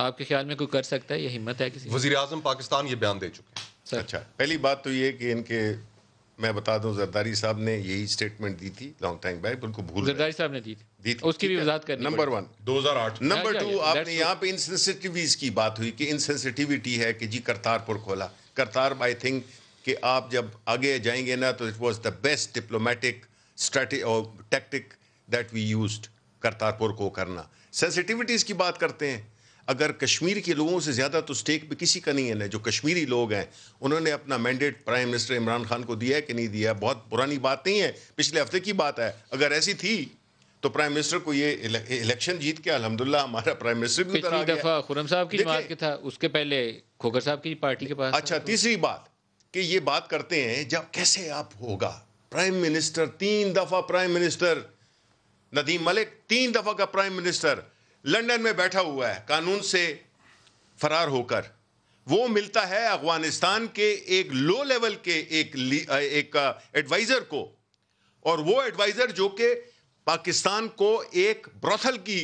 आपके ख्याल में कोई कर सकता है ये हिम्मत है किसी वजीर अजम पाकिस्तान ये बयान दे चुके अच्छा पहली बात तो ये कि इनके मैं बता दूं जरदारी साहब ने यही स्टेटमेंट दी थी लॉन्ग टाइम बैक उनको भूल जरदारी साहब ने दी थी दी थी उसकी भी वजात करनी नंबर वन 2008 नंबर टू आपने यहाँ पे इनसेंसिटिवीज की बात हुई कि इनसेंसिटिविटी है कि जी करतारपुर खोला करतार आई थिंक कि आप जब आगे जाएंगे ना तो it was the best diplomatic strategy और tactic that we used Kartarpur को करना सेंसिटिविटीज़ की बात करते हैं अगर कश्मीर के लोगों से ज़्यादा तो स्टेक भी किसी का नहीं है ना जो कश्मीरी लोग हैं उन्होंने अपना mandate prime minister Imran Khan को दिया है कि नहीं दिया बहुत पुरानी बात नहीं है पिछले हफ्ते की बात है अगर ऐसी थी तो प्राइम मिनिस्टर को ये इलेक्शन जीत के अलहमदुल्ला हमारा प्राइम मिनिस्टर भी पिछली खुरम साहब की बात के था उसके पहले खोखर साहब की पार्टी के पास अच्छा तीसरी बात कि ये बात करते हैं जब कैसे आप होगा प्राइम मिनिस्टर तीन दफा प्राइम मिनिस्टर नदीम मलिक तीन दफा का प्राइम मिनिस्टर लंदन में बैठा हुआ है कानून से फरार होकर वो मिलता है अफगानिस्तान के एक लो लेवल के एक एक एडवाइज़र को और वो एडवाइज़र जो कि पाकिस्तान को एक ब्रोथल की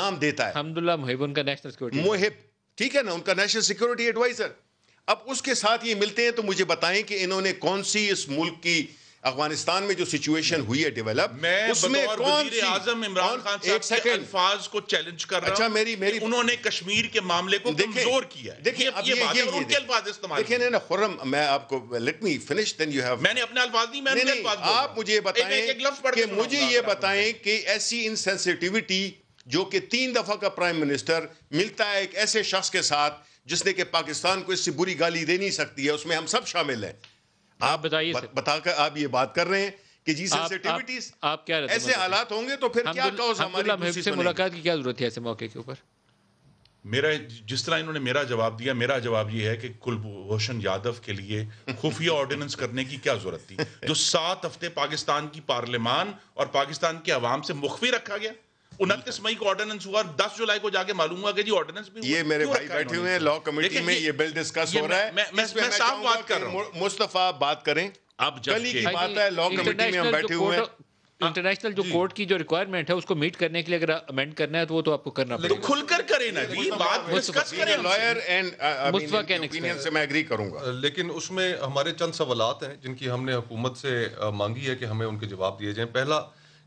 नाम देता है अहमदुल्ला मोहिब उनका नेशनल सिक्योरिटी मोहिब ठीक है ना उनका नेशनल सिक्योरिटी एडवाइज़र अब उसके साथ ये मिलते हैं तो मुझे बताएं कि इन्होंने कौन सी इस मुल्क की अफगानिस्तान में जो सिचुएशन हुई है डेवलप उसमें कौन सी आजम इमरान खान एक सेकंड अल्फाज को चैलेंज कर रहा अच्छा मेरी मेरी उन्होंने कश्मीर के मामले को कमजोर किया देखिए अब ये ये उनके अल्फाज इस्तेमाल देखिए ना खुर्रम मैं आपको let me finish then you have मैंने अपने अल्फाज नहीं मैंने अल्फाज आप मुझे बताएं कि मुझे ये बताएं कि ऐसी इनसेंसिटिविटी जो कि तीन दफा का प्राइम मिनिस्टर मिलता है एक ऐसे शख्स के साथ जिसने कि पाकिस्तान को इससे बुरी गाली दे नहीं सकती है उसमें हम सब शामिल हैं आप बताइए बताकर आप ये बात कर रहे हैं कि जी सेंसिटिविटीज आप, आप क्या ऐसे हालात होंगे तो फिर क्या से मुलाकात की क्या जरूरत है ऐसे मौके के ऊपर मेरा जिस तरह इन्होंने मेरा जवाब दिया मेरा जवाब ये है कि कुलभूषण यादव के लिए खुफिया ऑर्डिनेंस करने की क्या जरूरत थी जो सात हफ्ते पाकिस्तान की पार्लियामान और पाकिस्तान के अवाम से मुखफी रखा गया उनतीस मई को ऑर्डिनेंस हुआ और दस जुलाई को जाके मालूम हुआ कि जी ऑर्डिनेंस भी ये मेरे भाई बैठे हुए हैं लॉ कमेटी में ये बिल डिस्कस हो रहा है मैं मैं साफ बात कर रहा हूँ मुस्तफा बात करें आप कल की बात है लॉ कमेटी में हम बैठे हुए हैं इंटरनेशनल जो कोर्ट हाँ? की जो रिक्वायरमेंट है उसको मीट करने के लिए अगर अमेंड करना है तो वो तो आपको करना पड़ेगा तो खुलकर करें ना जी बात डिस्कस करें लॉयर एंड uh, मुस्तफा के ओपिनियन से मैं एग्री करूंगा लेकिन उसमें हमारे चंद सवालत हैं जिनकी हमने हुकूमत से मांगी है कि हमें उनके जवाब दिए जाएं पहला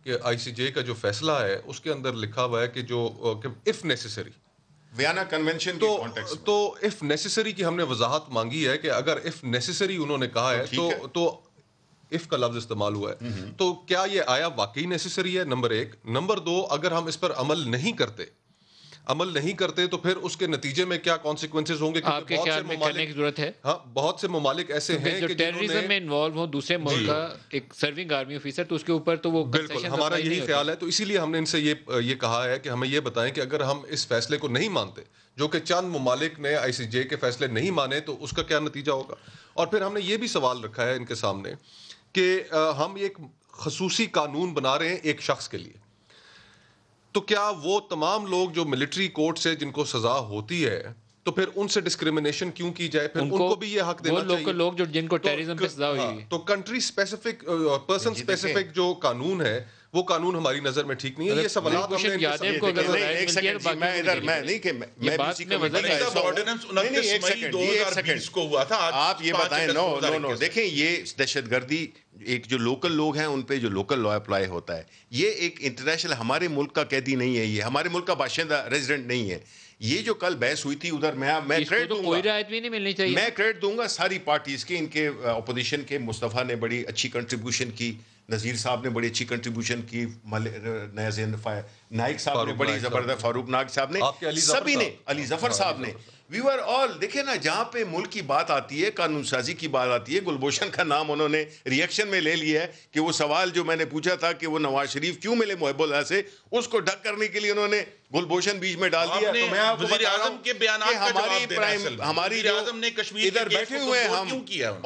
कि आईसीजे का जो फैसला है उसके अंदर लिखा हुआ है कि जो इफ नेसेसरी वियना कन्वेंशन तो तो इफ नेसेसरी की हमने वजाहत मांगी है कि अगर इफ नेसेसरी उन्होंने कहा तो है तो है। तो इफ का लफ्ज इस्तेमाल हुआ है हम्म, हम्म। तो क्या ये आया वाकई नेसेसरी है नंबर एक नंबर दो अगर हम इस पर अमल नहीं करते अमल नहीं करते तो फिर उसके नतीजे में क्या कॉन्सिक्वेंसेज होंगे आपके ख्याल में करने की जरूरत है हाँ बहुत से ममालिक ऐसे तो हैं जो टेररिज्म में इन्वॉल्व हो दूसरे मुल्क का एक सर्विंग आर्मी ऑफिसर तो उसके ऊपर तो वो बिल्कुल हमारा यही ख्याल है तो इसीलिए हमने इनसे ये ये कहा है कि हमें ये बताएं कि अगर हम इस फैसले को नहीं मानते जो कि चंद ममालिक ने जे के फैसले नहीं माने तो उसका क्या नतीजा होगा और फिर हमने ये भी सवाल रखा है इनके सामने कि हम एक खसूसी कानून बना रहे हैं एक शख्स के लिए तो क्या वो तमाम लोग जो मिलिट्री कोर्ट से जिनको सजा होती है तो फिर उनसे डिस्क्रिमिनेशन क्यों की जाए फिर उनको, उनको भी ये हक देना चाहिए लोग जो जिनको टेररिज्म तो, पे सजा हुई हाँ, तो कंट्री स्पेसिफिक पर्सन स्पेसिफिक जो कानून है वो कानून हमारी नजर में ठीक नहीं है ये सवाल तो आप ये बताएं नो नो नो देखें ये दहशतगर्दी एक जो लोकल लोग हैं उन पे जो लोकल लॉ अप्लाई होता है ये एक इंटरनेशनल हमारे मुल्क का कैदी नहीं है ये हमारे मुल्क का बाशिंदा रेजिडेंट नहीं है ये जो कल बहस हुई थी उधर मैं मैं क्रेडिट तो दूंगा भी नहीं मिलनी चाहिए मैं क्रेडिट दूंगा सारी पार्टीज के इनके ऑपोजिशन के मुस्तफ़ा ने बड़ी अच्छी कंट्रीब्यूशन की नज़ीर साहब ने बड़ी अच्छी कंट्रीब्यूशन की नया जैन नाइक साहब ने बड़ी ज़बरदस्त फारूक नाग साहब ने सभी ने अली जफर हाँ, साहब ने वी आर ऑल देखे ना जहाँ पे मुल्क की बात आती है कानून साजी की बात आती है गुलभूषण का नाम उन्होंने रिएक्शन में ले लिया है कि वो सवाल जो मैंने पूछा था कि वो नवाज शरीफ क्यों मिले मोहबुल्ला से उसको ढक करने के लिए उन्होंने गुलभूषण बीच में डाल दिया तो मैं आपको बता रहा हूं के बयान हमारी प्राइम हमारी आजम ने कश्मीर इधर बैठे हुए हैं हम